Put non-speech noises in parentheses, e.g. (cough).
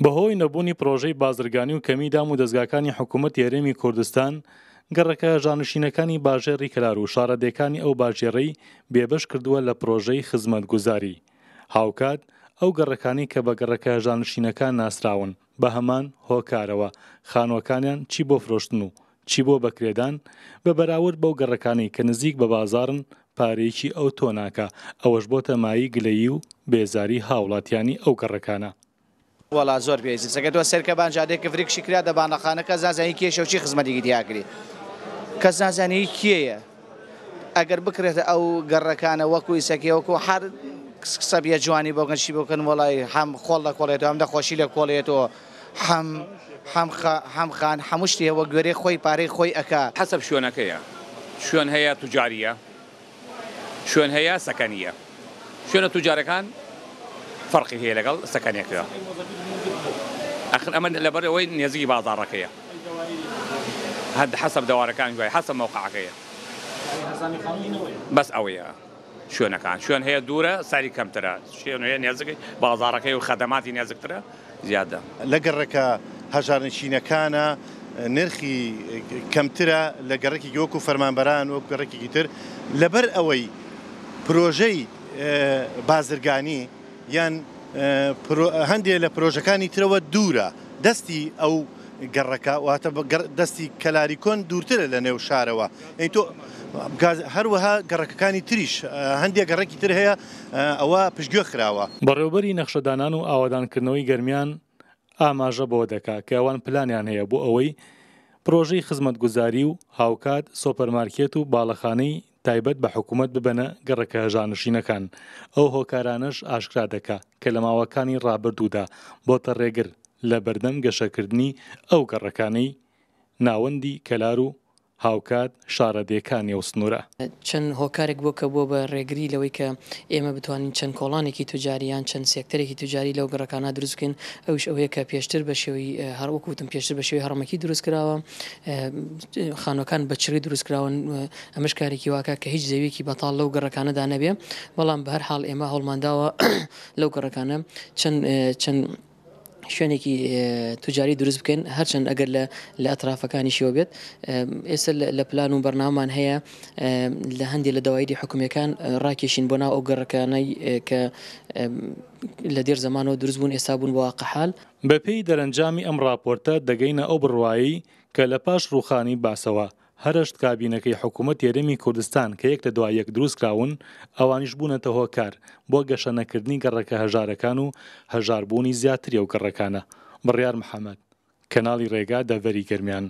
بەهۆی نەبوونی پرۆژەی بازرگانی و کەمی دام و دەستگاکانی حکوومەت یارێمی کوردستان گەڕەکە ژانوشینەکانی باژێری کلار و شارەدەکانی ئەو باژێڕی بێبش کردووە لە پرۆژەی خزمەتگوزاری هاوکات ئەو گەڕەکانی کە بە گەڕەکە ژانشینەکان ناسراون بە هەمان هۆکارەوە خانوەکانیان چی بۆ فرۆشتن و چی بۆ بەکرێدان بە بەراورد بەو گەڕەکانی کە نزیک بە بازارن پارێکی ئەو تۆناکە ئەوەش بۆ تەمایی گلەیی و بێزاری هاوڵاتیانی ئەو گەڕەکانە وڵا زۆر پێزی سەکەەوە سەرکەبان جادێککە فریکشی کرا دەبانەخانەکە زازانی کێشەوچی خزمەتی دیاکری کە زازانەی کێیە ئەگەر بکرێتە ئەو گەڕەکانە وەکوی سەکیەوەکو هەر سەبیە جوانی بۆ گەنشی بکەن وڵی هەم خۆڵ لە کۆڵێتەوە ئەم دەخۆشی لە کۆڵێتەوە هەم هەمخان هەمشتی ئەوە گوێرەی خۆی پارەی خۆی ئەک حەسب شوێنەکەیە شوێن هەیە توجاریە شوێن هەیە سەکەنیە شوێنە توجارەکان فرق هي لقال سكان يكيا اخر امن لبر وين يزي بعض الركيه هذا حسب دوارك كان جاي حسب موقعك هي بس اويا آه. شو انا كان شو هي دوره ساري كم ترى شو انه يعني يزي بازارك وخدمات يعني ترى زياده لقرك هجر نشينا كان نرخي كم ترى لقرك يوكو فرمان بران وقرك كتير لبر اوي بروجي آه، بازرگانی یان هەندێک لە پرۆژەکانی ترەوە دوورە دەستی ئەو گەڕەکە واتە دەستی کەلاری کۆن دوورترە لە نێو شارەوە ئەی تۆ هەروەها گەڕەکەەکانی تریش هەندێک گەڕێکی تر هەیە ئەوە پشتگوێ خراوە بەڕێوبەری نەخشەدانان و ئاوادانکردنەوەی گەرمیان ئاماژە بۆ دەکا کە ئەوان پلانیان هەیە بۆ ئەوەی پرۆژەی خزمەتگوزاری و هاوکات سۆپەرمارکێت و باڵەخانەی تایبەت بە حکوومەت ببەنە گەڕەکە ژانشینەکان ئەو هۆکارانش ئاشکرا دەکا کە لە ماوەکانی ڕابردوودا بۆتە ڕێگر لە بەردەم گەشەکردنی ئەو گەڕەکانەی ناوەندی کەلار و هاوکات شارەدێکانی و سنوورە چەند هۆکارێک بوو کە بۆ بە ڕێگری لەوەی کە ئێمە بتوانین چەند کۆڵانێکی توجاریان چەند سێکتەرێکی توجاری لەو گەڕەکانە دروستکەین ئەوش ئەوەیە کە پێشتر بە شێوی هەروەکوتم پێشتر بە شێوی هەرمەکی دروست کراوە خانەکان بەچری دروستکراون ئەمەش کارێکی واکە کە هیچ زەویکی بەتال لەو گەڕەکانەدا نەبێ بەڵام بە هەر حاڵ ئێمە هەڵمانداوە (coughs) لەو گەڕەکانە چەند چەند شوێنێکی توجاری دروست بکەین هەرچەند ئەگەر لە لە ئەترافەکانی شیوە بێت ئێستا لە پلان و بەرنامان هەیە لە هەندی لە داوایری حکوومەکان ڕاکێشین بۆ ناو ئەو گەڕەکانەی کە لە دێر زمانەوە دروست بوون ئێستا بوون واقعحال بەپێی دەرەنجامی ئەم راپۆرتە دەگەینە ئەو بڕواایی کە لە پاش ڕوخانی باسەوە هەرشت کابینەکەی حکوومەت یێرەمی کوردستان کە یەک لە دوایەک دروستکراون ئەوانیش بوونەتە هۆکار بۆ گەشەنەکردنی گەڕەکە هەژارەکان و هەژاربوونی زیاتری و گەڕەکانە بڕیار محەممەد کەناڵی ڕێگا دەڤەری گەرمیان